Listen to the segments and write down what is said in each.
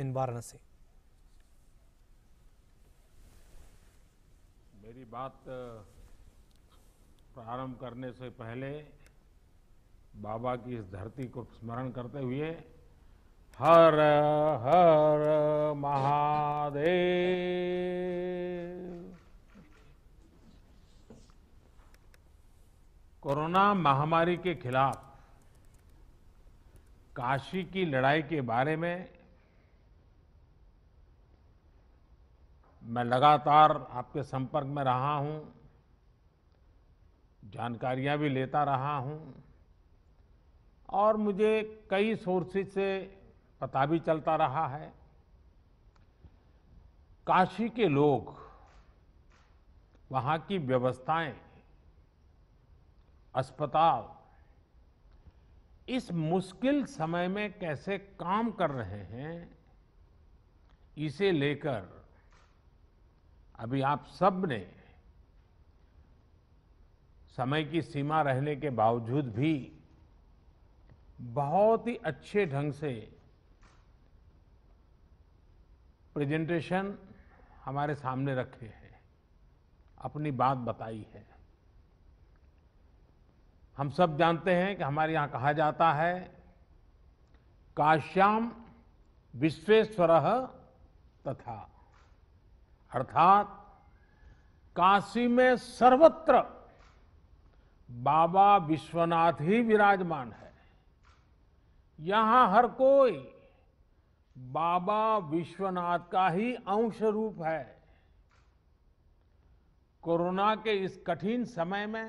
इन वाराणसी मेरी बात प्रारंभ करने से पहले बाबा की इस धरती को स्मरण करते हुए हर हर महादेव कोरोना महामारी के खिलाफ काशी की लड़ाई के बारे में मैं लगातार आपके संपर्क में रहा हूं जानकारियां भी लेता रहा हूं और मुझे कई सोर्सेज से पता भी चलता रहा है काशी के लोग वहाँ की व्यवस्थाएं अस्पताल इस मुश्किल समय में कैसे काम कर रहे हैं इसे लेकर अभी आप सब ने समय की सीमा रहने के बावजूद भी बहुत ही अच्छे ढंग से प्रेजेंटेशन हमारे सामने रखे हैं अपनी बात बताई है हम सब जानते हैं कि हमारे यहाँ कहा जाता है काश्याम विश्वेश्वर तथा अर्थात काशी में सर्वत्र बाबा विश्वनाथ ही विराजमान है यहां हर कोई बाबा विश्वनाथ का ही अंश रूप है कोरोना के इस कठिन समय में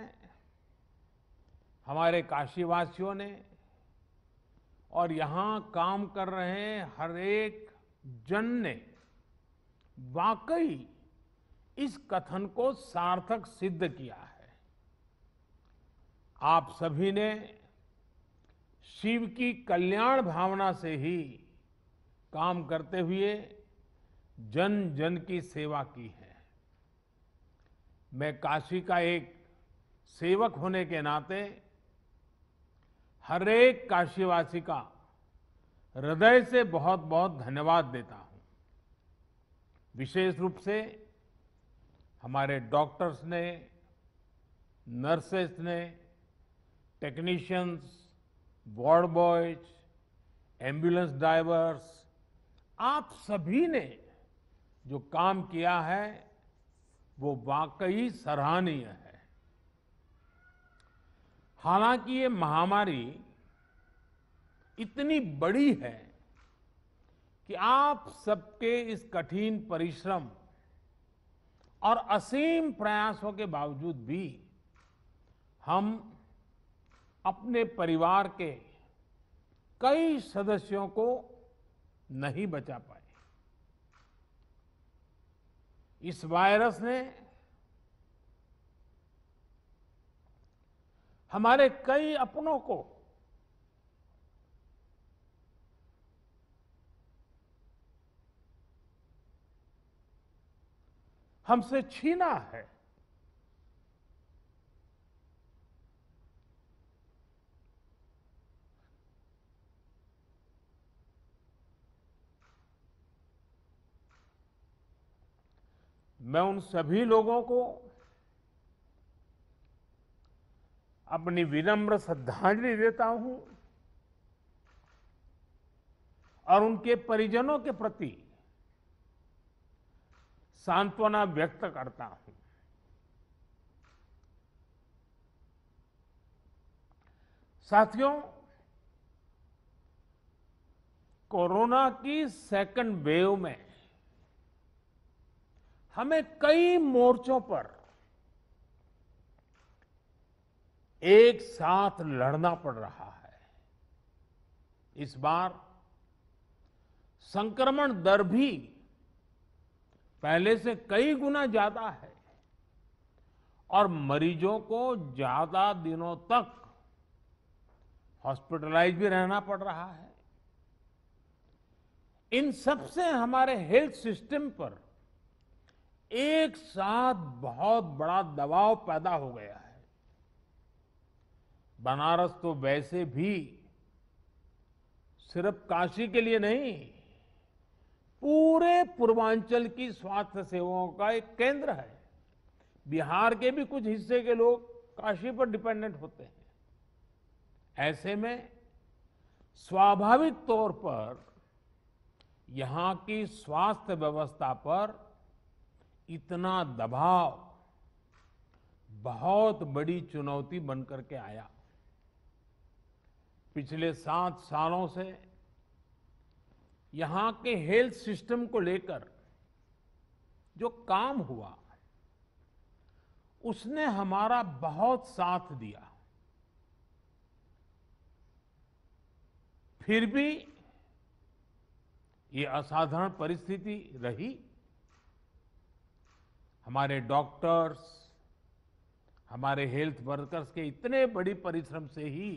हमारे काशीवासियों ने और यहां काम कर रहे हर एक जन ने वाकई इस कथन को सार्थक सिद्ध किया है आप सभी ने शिव की कल्याण भावना से ही काम करते हुए जन जन की सेवा की है मैं काशी का एक सेवक होने के नाते हरेक काशीवासी का हृदय से बहुत बहुत धन्यवाद देता हूं विशेष रूप से हमारे डॉक्टर्स ने नर्सेस ने technicians ward boys ambulance drivers आप सभी ने जो काम किया है वो वाकई सराहनीय है हालांकि ये महामारी इतनी बड़ी है कि आप सबके इस कठिन परिश्रम और असीम प्रयासों के बावजूद भी हम अपने परिवार के कई सदस्यों को नहीं बचा पाए इस वायरस ने हमारे कई अपनों को हमसे छीना है मैं उन सभी लोगों को अपनी विनम्र श्रद्धांजलि देता हूं और उनके परिजनों के प्रति सांत्वना व्यक्त करता हूं साथियों कोरोना की सेकंड वेव में हमें कई मोर्चों पर एक साथ लड़ना पड़ रहा है इस बार संक्रमण दर भी पहले से कई गुना ज्यादा है और मरीजों को ज्यादा दिनों तक हॉस्पिटलाइज भी रहना पड़ रहा है इन सब से हमारे हेल्थ सिस्टम पर एक साथ बहुत बड़ा दबाव पैदा हो गया है बनारस तो वैसे भी सिर्फ काशी के लिए नहीं पूरे पूर्वांचल की स्वास्थ्य सेवाओं का एक केंद्र है बिहार के भी कुछ हिस्से के लोग काशी पर डिपेंडेंट होते हैं ऐसे में स्वाभाविक तौर पर यहां की स्वास्थ्य व्यवस्था पर इतना दबाव बहुत बड़ी चुनौती बनकर के आया पिछले सात सालों से यहां के हेल्थ सिस्टम को लेकर जो काम हुआ उसने हमारा बहुत साथ दिया फिर भी ये असाधारण परिस्थिति रही हमारे डॉक्टर्स हमारे हेल्थ वर्कर्स के इतने बड़ी परिश्रम से ही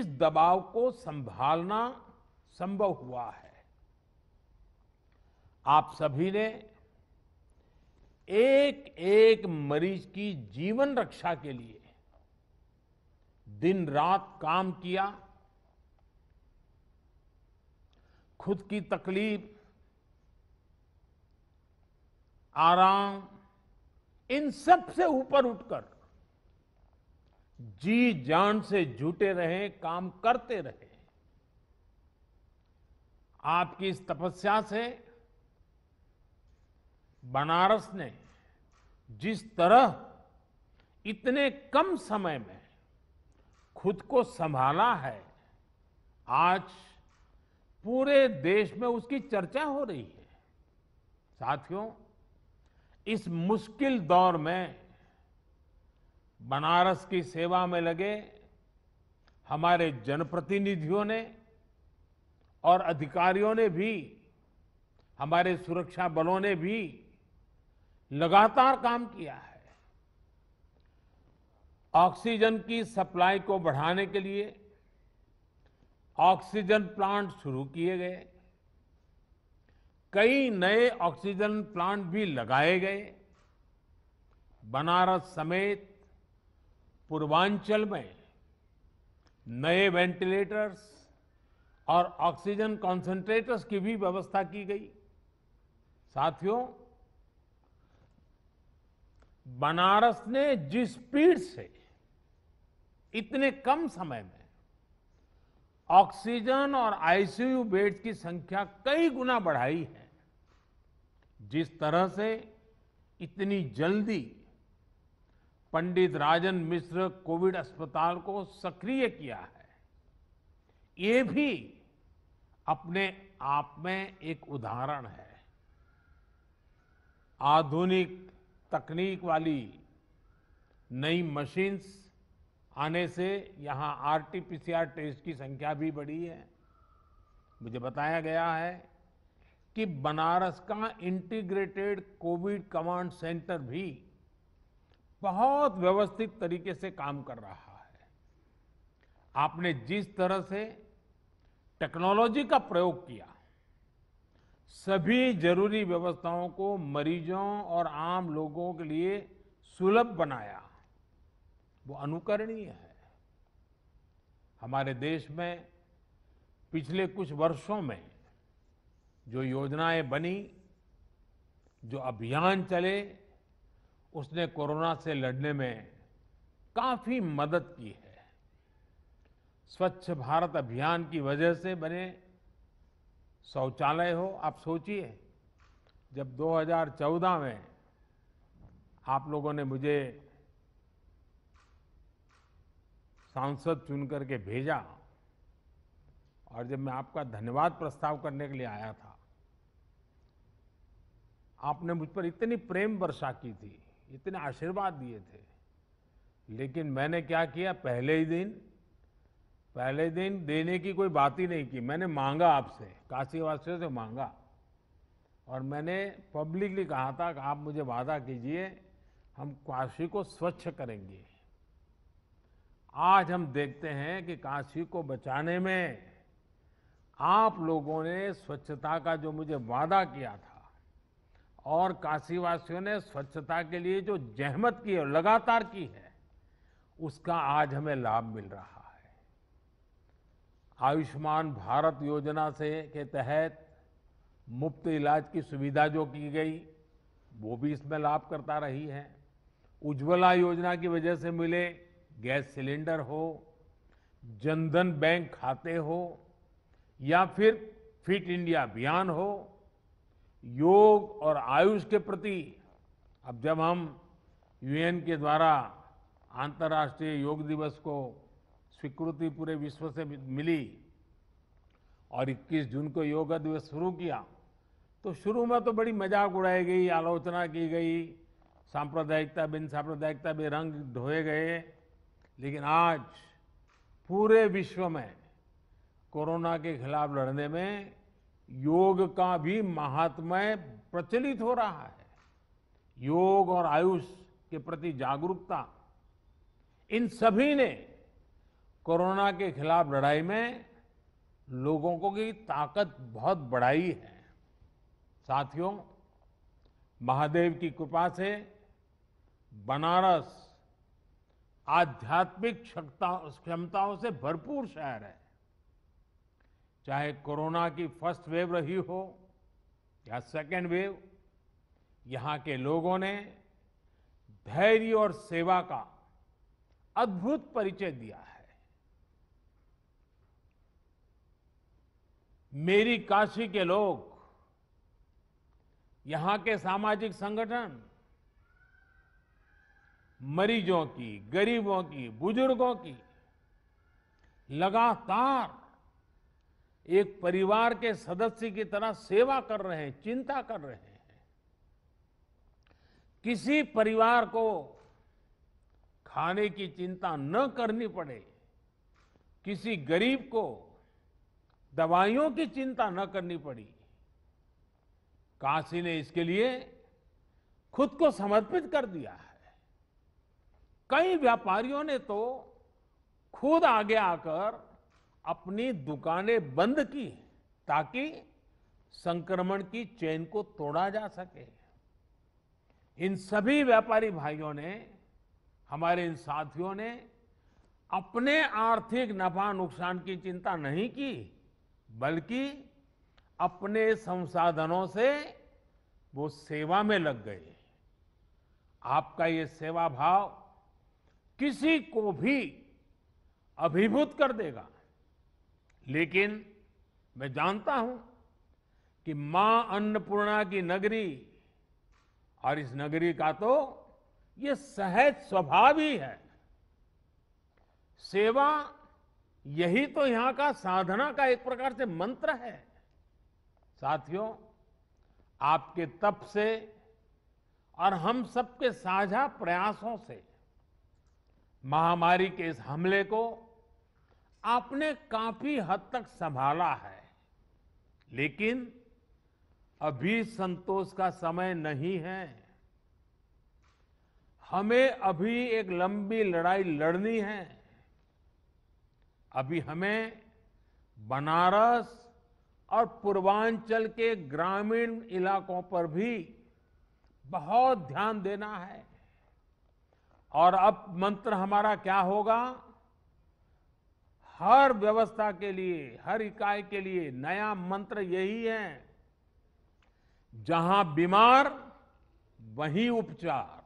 इस दबाव को संभालना संभव हुआ है आप सभी ने एक एक मरीज की जीवन रक्षा के लिए दिन रात काम किया खुद की तकलीफ आराम इन सब से ऊपर उठकर जी जान से जुटे रहे काम करते रहे आपकी इस तपस्या से बनारस ने जिस तरह इतने कम समय में खुद को संभाला है आज पूरे देश में उसकी चर्चा हो रही है साथियों इस मुश्किल दौर में बनारस की सेवा में लगे हमारे जनप्रतिनिधियों ने और अधिकारियों ने भी हमारे सुरक्षा बलों ने भी लगातार काम किया है ऑक्सीजन की सप्लाई को बढ़ाने के लिए ऑक्सीजन प्लांट शुरू किए गए कई नए ऑक्सीजन प्लांट भी लगाए गए बनारस समेत पूर्वांचल में नए वेंटिलेटर्स और ऑक्सीजन कॉन्सेंट्रेटर्स की भी व्यवस्था की गई साथियों बनारस ने जिस स्पीड से इतने कम समय में ऑक्सीजन और आईसीयू बेड्स की संख्या कई गुना बढ़ाई है जिस तरह से इतनी जल्दी पंडित राजन मिश्र कोविड अस्पताल को सक्रिय किया है ये भी अपने आप में एक उदाहरण है आधुनिक तकनीक वाली नई मशीन्स आने से यहाँ आरटीपीसीआर टेस्ट की संख्या भी बढ़ी है मुझे बताया गया है कि बनारस का इंटीग्रेटेड कोविड कमांड सेंटर भी बहुत व्यवस्थित तरीके से काम कर रहा है आपने जिस तरह से टेक्नोलॉजी का प्रयोग किया सभी जरूरी व्यवस्थाओं को मरीजों और आम लोगों के लिए सुलभ बनाया वो अनुकरणीय है हमारे देश में पिछले कुछ वर्षों में जो योजनाएं बनी जो अभियान चले उसने कोरोना से लड़ने में काफी मदद की है स्वच्छ भारत अभियान की वजह से बने शौचालय हो आप सोचिए जब 2014 में आप लोगों ने मुझे सांसद चुन करके भेजा और जब मैं आपका धन्यवाद प्रस्ताव करने के लिए आया था आपने मुझ पर इतनी प्रेम वर्षा की थी इतने आशीर्वाद दिए थे लेकिन मैंने क्या किया पहले ही दिन पहले दिन देने की कोई बात ही नहीं की मैंने मांगा आपसे काशीवासियों से मांगा और मैंने पब्लिकली कहा था कि आप मुझे वादा कीजिए हम काशी को स्वच्छ करेंगे आज हम देखते हैं कि काशी को बचाने में आप लोगों ने स्वच्छता का जो मुझे वादा किया था और काशीवासियों ने स्वच्छता के लिए जो जहमत की है लगातार की है उसका आज हमें लाभ मिल रहा है आयुष्मान भारत योजना से के तहत मुफ्त इलाज की सुविधा जो की गई वो भी इसमें लाभ करता रही है उज्ज्वला योजना की वजह से मिले गैस सिलेंडर हो जनधन बैंक खाते हो या फिर फिट इंडिया अभियान हो योग और आयुष के प्रति अब जब हम यूएन के द्वारा अंतर्राष्ट्रीय योग दिवस को स्वीकृति पूरे विश्व से मिली और 21 जून को योग दिवस शुरू किया तो शुरू में तो बड़ी मजाक उड़ाई गई आलोचना की गई सांप्रदायिकता बिन सांप्रदायिकता भी रंग ढोए गए लेकिन आज पूरे विश्व में कोरोना के खिलाफ लड़ने में योग का भी महात्म्य प्रचलित हो रहा है योग और आयुष के प्रति जागरूकता इन सभी ने कोरोना के खिलाफ लड़ाई में लोगों को की ताकत बहुत बढ़ाई है साथियों महादेव की कृपा से बनारस आध्यात्मिक क्षमताओं से भरपूर शहर है चाहे कोरोना की फर्स्ट वेव रही हो या सेकेंड वेव यहाँ के लोगों ने धैर्य और सेवा का अद्भुत परिचय दिया है मेरी काशी के लोग यहां के सामाजिक संगठन मरीजों की गरीबों की बुजुर्गों की लगातार एक परिवार के सदस्य की तरह सेवा कर रहे हैं चिंता कर रहे हैं किसी परिवार को खाने की चिंता न करनी पड़े किसी गरीब को दवाइयों की चिंता न करनी पड़ी काशी ने इसके लिए खुद को समर्पित कर दिया है कई व्यापारियों ने तो खुद आगे आकर अपनी दुकानें बंद की ताकि संक्रमण की चेन को तोड़ा जा सके इन सभी व्यापारी भाइयों ने हमारे इन साथियों ने अपने आर्थिक नफा नुकसान की चिंता नहीं की बल्कि अपने संसाधनों से वो सेवा में लग गए आपका ये सेवा भाव किसी को भी अभिभूत कर देगा लेकिन मैं जानता हूं कि मां अन्नपूर्णा की नगरी और इस नगरी का तो ये सहज स्वभाव ही है सेवा यही तो यहां का साधना का एक प्रकार से मंत्र है साथियों आपके तप से और हम सबके साझा प्रयासों से महामारी के इस हमले को आपने काफी हद तक संभाला है लेकिन अभी संतोष का समय नहीं है हमें अभी एक लंबी लड़ाई लड़नी है अभी हमें बनारस और पूर्वांचल के ग्रामीण इलाकों पर भी बहुत ध्यान देना है और अब मंत्र हमारा क्या होगा हर व्यवस्था के लिए हर इकाई के लिए नया मंत्र यही है जहां बीमार वहीं उपचार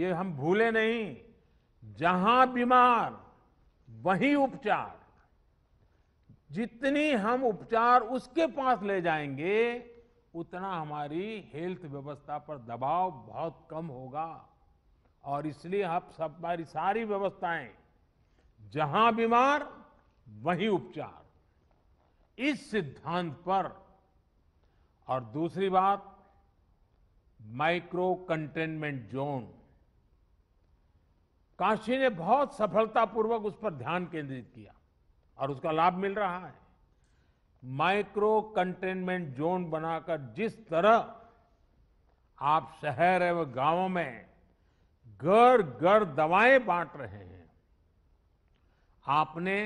ये हम भूले नहीं जहां बीमार वहीं उपचार जितनी हम उपचार उसके पास ले जाएंगे उतना हमारी हेल्थ व्यवस्था पर दबाव बहुत कम होगा और इसलिए हम सब हमारी सारी व्यवस्थाएं जहां बीमार वहीं उपचार इस सिद्धांत पर और दूसरी बात माइक्रो कंटेनमेंट जोन काशी ने बहुत सफलतापूर्वक उस पर ध्यान केंद्रित किया और उसका लाभ मिल रहा है माइक्रो कंटेनमेंट जोन बनाकर जिस तरह आप शहर एवं गांवों में घर घर दवाएं बांट रहे हैं आपने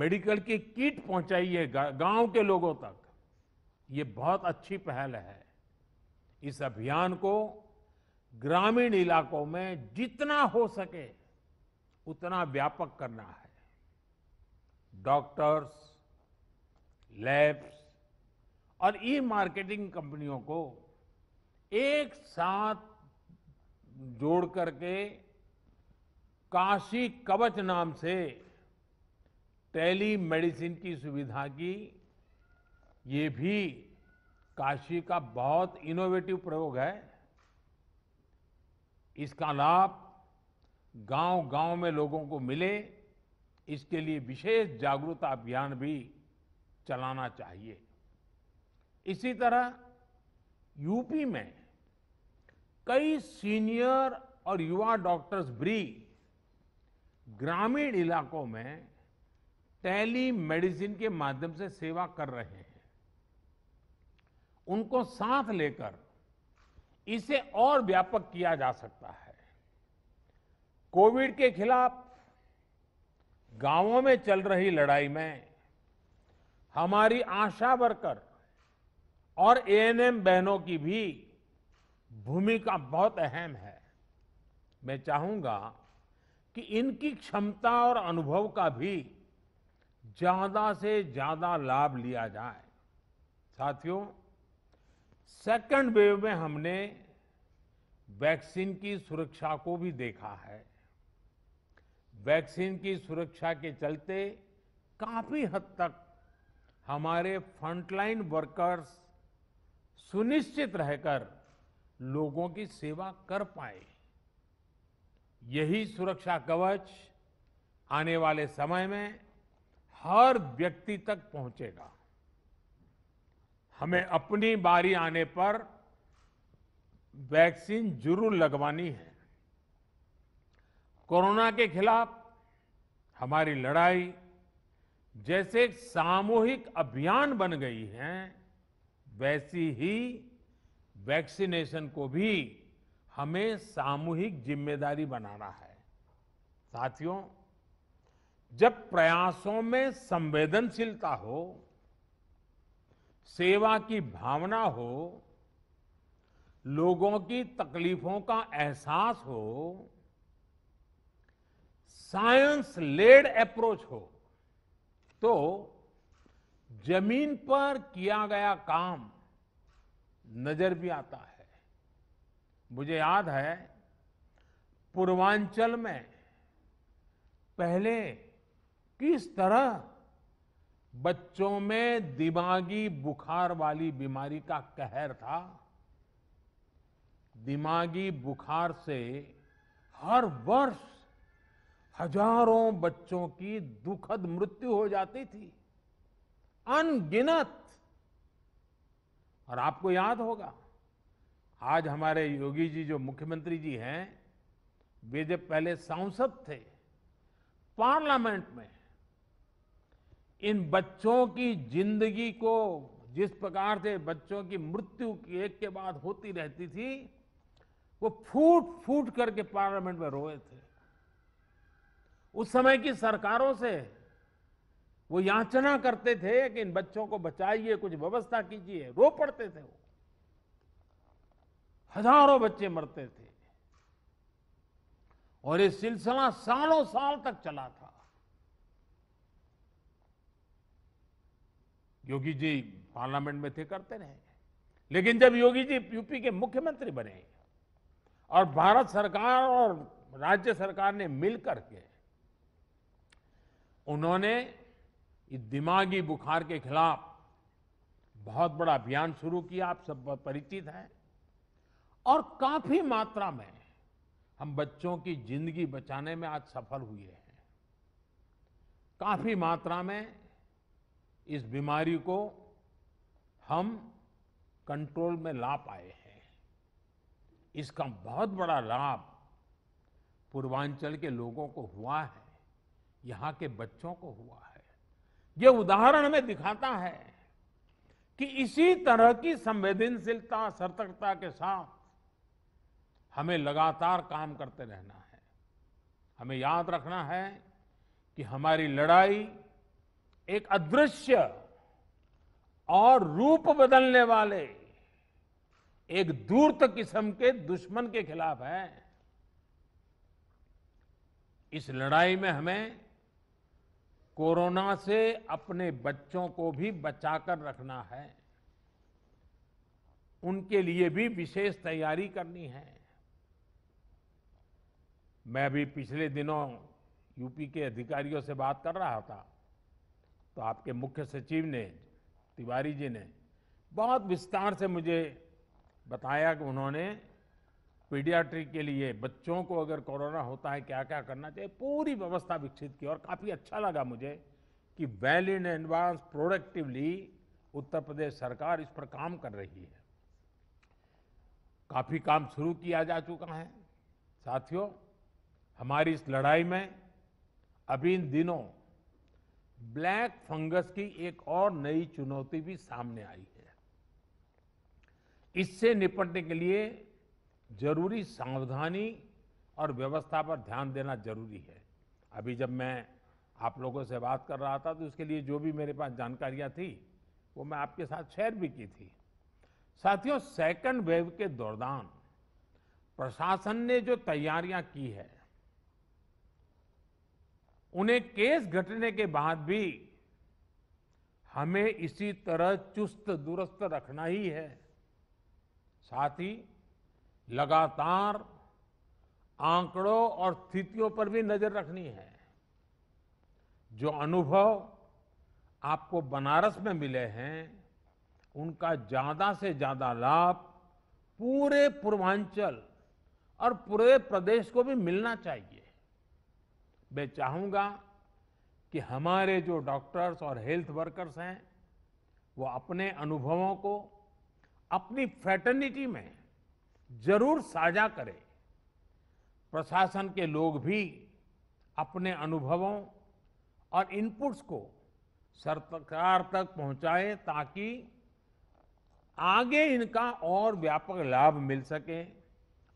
मेडिकल की किट पहुंचाई है गांव के लोगों तक ये बहुत अच्छी पहल है इस अभियान को ग्रामीण इलाकों में जितना हो सके उतना व्यापक करना है डॉक्टर्स लैब्स और ई मार्केटिंग कंपनियों को एक साथ जोड़ करके काशी कवच नाम से टेली मेडिसिन की सुविधा की ये भी काशी का बहुत इनोवेटिव प्रयोग है इसका लाभ गांव गांव में लोगों को मिले इसके लिए विशेष जागरूकता अभियान भी चलाना चाहिए इसी तरह यूपी में कई सीनियर और युवा डॉक्टर्स भी ग्रामीण इलाकों में टेली मेडिसिन के माध्यम से सेवा कर रहे हैं उनको साथ लेकर इसे और व्यापक किया जा सकता है कोविड के खिलाफ गांवों में चल रही लड़ाई में हमारी आशा वर्कर और एएनएम बहनों की भी भूमिका बहुत अहम है मैं चाहूंगा कि इनकी क्षमता और अनुभव का भी ज्यादा से ज्यादा लाभ लिया जाए साथियों सेकंड वेव में हमने वैक्सीन की सुरक्षा को भी देखा है वैक्सीन की सुरक्षा के चलते काफी हद तक हमारे फ्रंटलाइन वर्कर्स सुनिश्चित रहकर लोगों की सेवा कर पाए यही सुरक्षा कवच आने वाले समय में हर व्यक्ति तक पहुंचेगा हमें अपनी बारी आने पर वैक्सीन जरूर लगवानी है कोरोना के खिलाफ हमारी लड़ाई जैसे एक सामूहिक अभियान बन गई है वैसी ही वैक्सीनेशन को भी हमें सामूहिक जिम्मेदारी बनाना है साथियों जब प्रयासों में संवेदनशीलता हो सेवा की भावना हो लोगों की तकलीफों का एहसास हो साइंस लेड अप्रोच हो तो जमीन पर किया गया काम नजर भी आता है मुझे याद है पूर्वांचल में पहले किस तरह बच्चों में दिमागी बुखार वाली बीमारी का कहर था दिमागी बुखार से हर वर्ष हजारों बच्चों की दुखद मृत्यु हो जाती थी अनगिनत और आपको याद होगा आज हमारे योगी जी जो मुख्यमंत्री जी हैं वे जब पहले सांसद थे पार्लियामेंट में इन बच्चों की जिंदगी को जिस प्रकार से बच्चों की मृत्यु एक के बाद होती रहती थी वो फूट फूट करके पार्लियामेंट में रोए थे उस समय की सरकारों से वो याचना करते थे कि इन बच्चों को बचाइए कुछ व्यवस्था कीजिए रो पड़ते थे वो हजारों बच्चे मरते थे और ये सिलसिला सालों साल तक चला था योगी जी पार्लियामेंट में थे करते रहे लेकिन जब योगी जी यूपी के मुख्यमंत्री बने और भारत सरकार और राज्य सरकार ने मिलकर के उन्होंने दिमागी बुखार के खिलाफ बहुत बड़ा अभियान शुरू किया आप सब परिचित हैं और काफी मात्रा में हम बच्चों की जिंदगी बचाने में आज सफल हुए हैं काफी मात्रा में इस बीमारी को हम कंट्रोल में ला पाए हैं इसका बहुत बड़ा लाभ पूर्वांचल के लोगों को हुआ है यहाँ के बच्चों को हुआ है ये उदाहरण हमें दिखाता है कि इसी तरह की संवेदनशीलता सतर्कता के साथ हमें लगातार काम करते रहना है हमें याद रखना है कि हमारी लड़ाई एक अदृश्य और रूप बदलने वाले एक दूर्त किस्म के दुश्मन के खिलाफ है इस लड़ाई में हमें कोरोना से अपने बच्चों को भी बचाकर रखना है उनके लिए भी विशेष तैयारी करनी है मैं अभी पिछले दिनों यूपी के अधिकारियों से बात कर रहा था तो आपके मुख्य सचिव ने तिवारी जी ने बहुत विस्तार से मुझे बताया कि उन्होंने पीडियाट्री के लिए बच्चों को अगर कोरोना होता है क्या क्या करना चाहिए पूरी व्यवस्था विकसित की और काफ़ी अच्छा लगा मुझे कि well in advance productively Uttar Pradesh सरकार इस पर काम कर रही है काफ़ी काम शुरू किया जा चुका है साथियों हमारी इस लड़ाई में अभी इन दिनों ब्लैक फंगस की एक और नई चुनौती भी सामने आई है इससे निपटने के लिए जरूरी सावधानी और व्यवस्था पर ध्यान देना जरूरी है अभी जब मैं आप लोगों से बात कर रहा था तो उसके लिए जो भी मेरे पास जानकारियां थी वो मैं आपके साथ शेयर भी की थी साथियों सेकंड वेव के दौरान प्रशासन ने जो तैयारियां की है उन्हें केस घटने के बाद भी हमें इसी तरह चुस्त दुरुस्त रखना ही है साथ ही लगातार आंकड़ों और स्थितियों पर भी नजर रखनी है जो अनुभव आपको बनारस में मिले हैं उनका ज्यादा से ज्यादा लाभ पूरे पूर्वांचल और पूरे प्रदेश को भी मिलना चाहिए मैं चाहूँगा कि हमारे जो डॉक्टर्स और हेल्थ वर्कर्स हैं वो अपने अनुभवों को अपनी फैटर्निटी में जरूर साझा करें प्रशासन के लोग भी अपने अनुभवों और इनपुट्स को सरकार तक पहुंचाएं ताकि आगे इनका और व्यापक लाभ मिल सके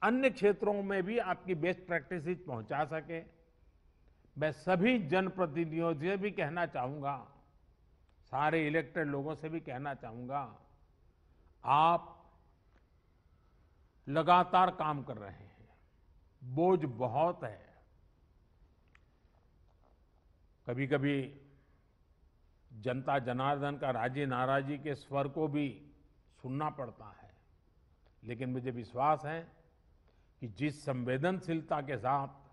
अन्य क्षेत्रों में भी आपकी बेस्ट प्रैक्टिसेस पहुंचा सके मैं सभी जनप्रतिनिधियों से भी कहना चाहूंगा सारे इलेक्टेड लोगों से भी कहना चाहूंगा आप लगातार काम कर रहे हैं बोझ बहुत है कभी कभी जनता जनार्दन का राजी नाराजी के स्वर को भी सुनना पड़ता है लेकिन मुझे विश्वास है कि जिस संवेदनशीलता के साथ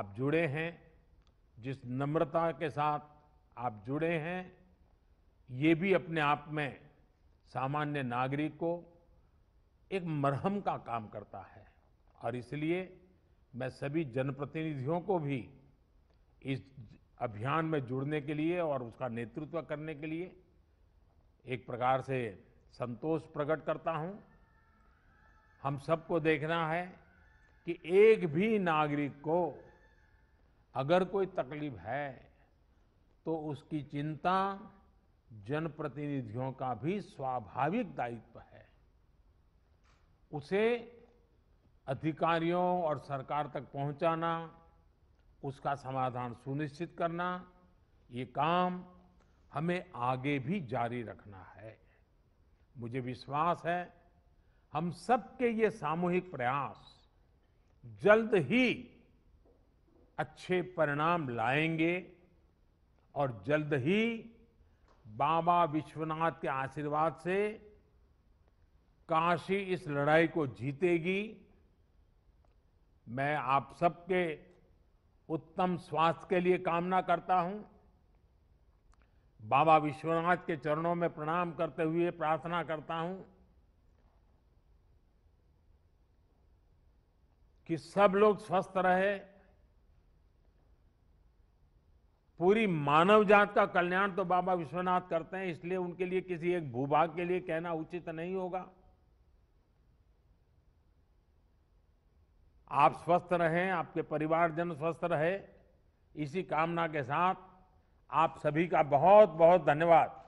आप जुड़े हैं जिस नम्रता के साथ आप जुड़े हैं ये भी अपने आप में सामान्य नागरिक को एक मरहम का काम करता है और इसलिए मैं सभी जनप्रतिनिधियों को भी इस अभियान में जुड़ने के लिए और उसका नेतृत्व करने के लिए एक प्रकार से संतोष प्रकट करता हूं हम सबको देखना है कि एक भी नागरिक को अगर कोई तकलीफ है तो उसकी चिंता जनप्रतिनिधियों का भी स्वाभाविक दायित्व है उसे अधिकारियों और सरकार तक पहुंचाना उसका समाधान सुनिश्चित करना ये काम हमें आगे भी जारी रखना है मुझे विश्वास है हम सबके ये सामूहिक प्रयास जल्द ही अच्छे परिणाम लाएंगे और जल्द ही बाबा विश्वनाथ के आशीर्वाद से काशी इस लड़ाई को जीतेगी मैं आप सबके उत्तम स्वास्थ्य के लिए कामना करता हूं बाबा विश्वनाथ के चरणों में प्रणाम करते हुए प्रार्थना करता हूं कि सब लोग स्वस्थ रहे पूरी मानव जात का कल्याण तो बाबा विश्वनाथ करते हैं इसलिए उनके लिए किसी एक भूभाग के लिए कहना उचित नहीं होगा आप स्वस्थ रहें आपके परिवारजन स्वस्थ रहे इसी कामना के साथ आप सभी का बहुत बहुत धन्यवाद